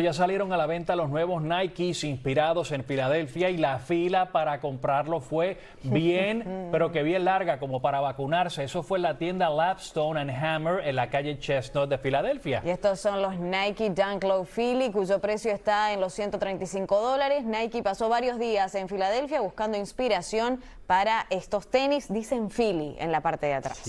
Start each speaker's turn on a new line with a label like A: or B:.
A: Ya salieron a la venta los nuevos Nikes inspirados en Filadelfia y la fila para comprarlo fue bien, pero que bien larga, como para vacunarse. Eso fue en la tienda Lapstone and Hammer en la calle Chestnut de Filadelfia. Y
B: estos son los Nike Dunk Low Philly, cuyo precio está en los 135 dólares. Nike pasó varios días en Filadelfia buscando inspiración para estos tenis, dicen Philly en la parte de atrás.